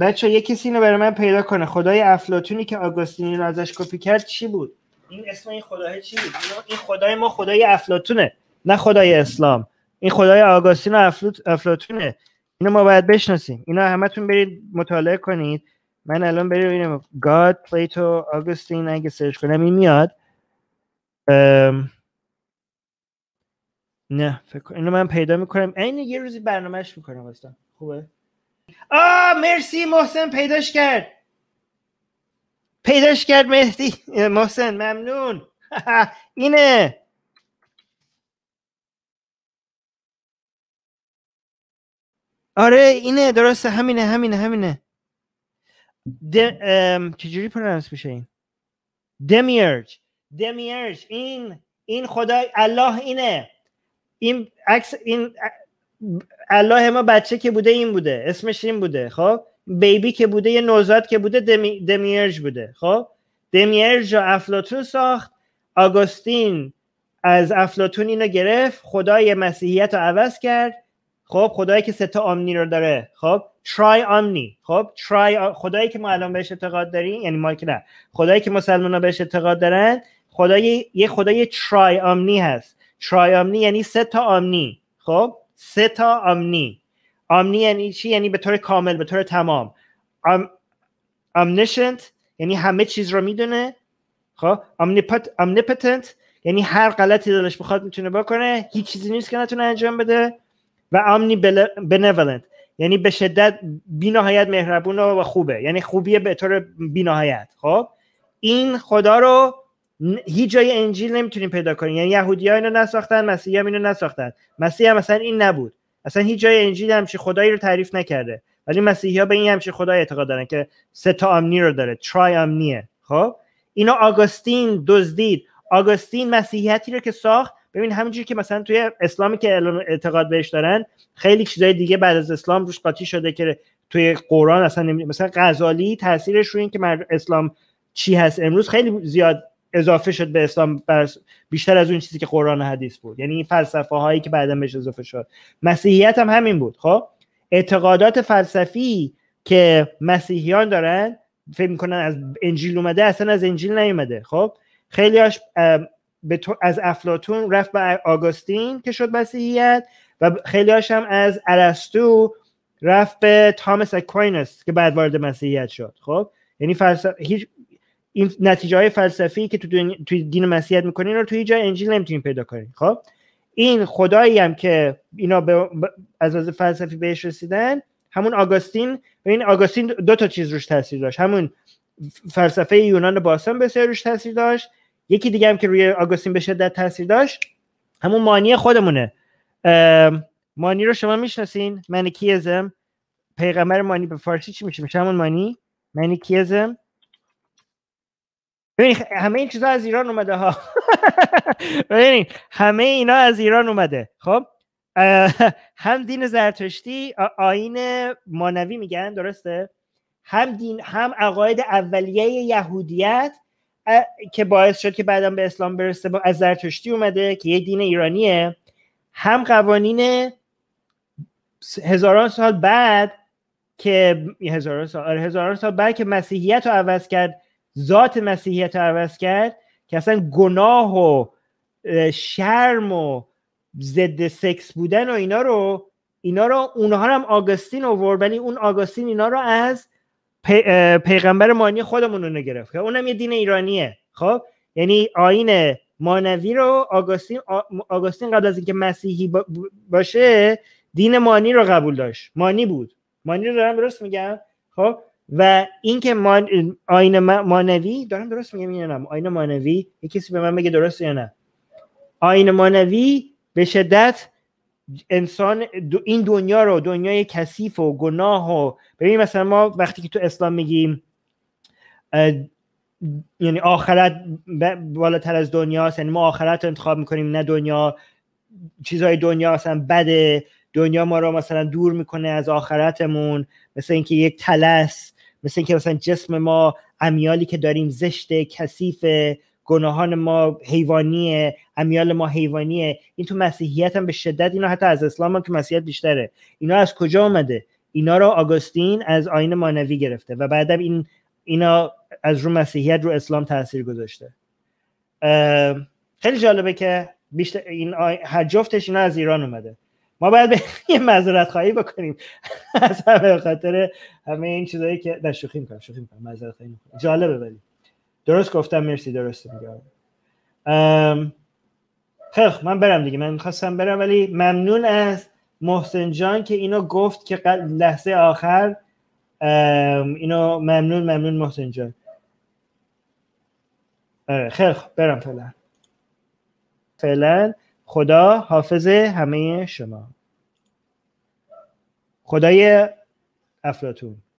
بچه یکی کسی اینو برای من پیدا کنه خدای افلاتونی که آگوستینی رو ازش کپی کرد چی بود این اسم این خدای چی بود این خدای ما خدای افلاتونه نه خدای اسلام این خدای آگوستین و افلوت، افلاتونه اینو ما باید بشناسیم اینا همتون برید مطالعه کنید من الان برید اینو گاد پلیتو آگوستین اگه سرچ کنم این میاد نه فکر اینو من پیدا میکنم عین یه روزی برنامهش میکنم اصلا خوبه آ مرسی محسن پیداش کرد پیداش کرد مهدی محسن ممنون اینه آره اینه درسته همینه همینه همینه چجوری پرنس میشه این دمیرج دمیرج این این خدای الله اینه این عکس این الله ما بچه که بوده این بوده اسمش این بوده خب بیبی که بوده یه نوزاد که بوده دمی، دمیرج بوده خب دمیرج رو افلاتون ساخت آگوستین از افلاتون اینو گرفت خدای مسیحیت رو عوض کرد خب خدایی که ستا آمنی رو داره خب ترای آمنی خب try خدایی که ما الان بهش اعتقاد داریم یعنی ما که نه خدایی که مسلمان ها بهش اعتقاد دارن خدای یه خدای ترای آمنی هست ترای آمنی یعنی سه تا آمنی خب سه تا آمنی آمنی یعنی چی یعنی به طور کامل به طور تمام آم یعنی همه چیز رو میدونه خب امنیپتنت یعنی هر غلطی دلش بخواد میتونه بکنه هیچ چیزی نیست که نتونه انجام بده و امنی بنولنت یعنی به شدت بینهایت مهربون و خوبه یعنی خوبیه به طور بینهایت خب این خدا رو هیچ جای انجیل نمیتونیم پیدا کنیم یعنی یهودی ها اینو نساختن مسیحی هم اینو نساختن مسیح هم مثلا این نبود اصلا هیچ جای انجیل چه خدایی رو تعریف نکرده ولی مسیحی ها به این همچی خدای اعتقاد دارن که سه تا امنی رو داره ترای امنیه خب اینو آگوستین دزدید آگوستین مسیحیتی رو که ساخت ببین همینجوری که مثلا توی اسلامی که اعتقاد بهش دارن خیلی چیزای دیگه بعد از اسلام روش قاطی شده که توی قرآن اصلا مثلا غزالی تاثیرش روی این که اسلام چی هست امروز خیلی زیاد اضافه شد به اسلام بیشتر از اون چیزی که قرآن و حدیث بود یعنی این فلسفه هایی که بعدا بهش اضافه شد مسیحیت هم همین بود خب اعتقادات فلسفی که مسیحیان دارن فکر میکنن از انجیل اومده اصلا از انجیل نیومده خب خیلیاش از افلاتون رفت به آگوستین که شد مسیحیت و هاش هم از ارسطو رفت به تامس اکوینس که بعد وارد مسیحیت شد خب یعنی فلسفه هیچ این نتیجه های فلسفی که تو دین, تو دین مسیحیت میکنین رو توی جای انجیل نمیتونین پیدا کنین خب این خدایی هم که اینا به از از فلسفی بهش رسیدن همون آگاستین و این آگاستین دو تا چیز روش تاثیر داشت همون فلسفه یونان باستان بسیار روش تاثیر داشت یکی دیگه هم که روی آگوستین به شدت تاثیر داشت همون مانی خودمونه مانی رو شما میشناسین منیکیزم پیغمبر مانی به فارسی چی میشه میشه همون مانی منیکیزم ببینید همه این چیزها از ایران اومده ها همه اینا از ایران اومده خب هم دین زرتشتی آین مانوی میگن درسته هم دین هم عقاید اولیه یهودیت که باعث شد که بعدم به اسلام برسه از زرتشتی اومده که یه دین ایرانیه هم قوانین هزاران سال بعد که هزاران سال آره، هزاران سال بعد که مسیحیت رو عوض کرد ذات مسیحیت رو عوض کرد که اصلا گناه و شرم و ضد سکس بودن و اینا رو اینا رو اونها هم آگستین آورد ولی اون آگستین اینا رو از پیغمبر مانی خودمون رو گرفت که خب، اونم یه دین ایرانیه خب یعنی آین مانوی رو آگستین آگوستین قبل از اینکه مسیحی باشه دین مانی رو قبول داشت مانی بود مانی رو دارم درست میگم خب و اینکه مان... آین مانوی دارم درست میگم یا نه آین مانوی یه کسی به من بگه درست یا نه آین مانوی به شدت انسان این دنیا رو دنیای کثیف و گناه و ببین مثلا ما وقتی که تو اسلام میگیم یعنی آخرت بالاتر از دنیاست یعنی ما آخرت رو انتخاب میکنیم نه دنیا چیزهای دنیا بده دنیا ما رو مثلا دور میکنه از آخرتمون مثل اینکه یک تلس مثل اینکه مثلا جسم ما امیالی که داریم زشت کثیف گناهان ما حیوانیه امیال ما حیوانیه این تو مسیحیت هم به شدت اینا حتی از اسلام هم که مسیحیت بیشتره اینا از کجا آمده اینا رو آگوستین از آین مانوی گرفته و بعدم این اینا از رو مسیحیت رو اسلام تاثیر گذاشته خیلی جالبه که بیشتر این هر جفتش اینا از ایران اومده ما باید به یه معذرت خواهی بکنیم از همه خاطر همه این چیزایی که در شوخی میکنم شوخی معذرت جالبه ولی درست گفتم مرسی درست میگم من برم دیگه من میخواستم برم ولی ممنون از محسن جان که اینو گفت که لحظه آخر اینو ممنون ممنون محسن جان آره، خیلی خب برم فعلا فعلا خدا حافظ همه شما خدای افلاتون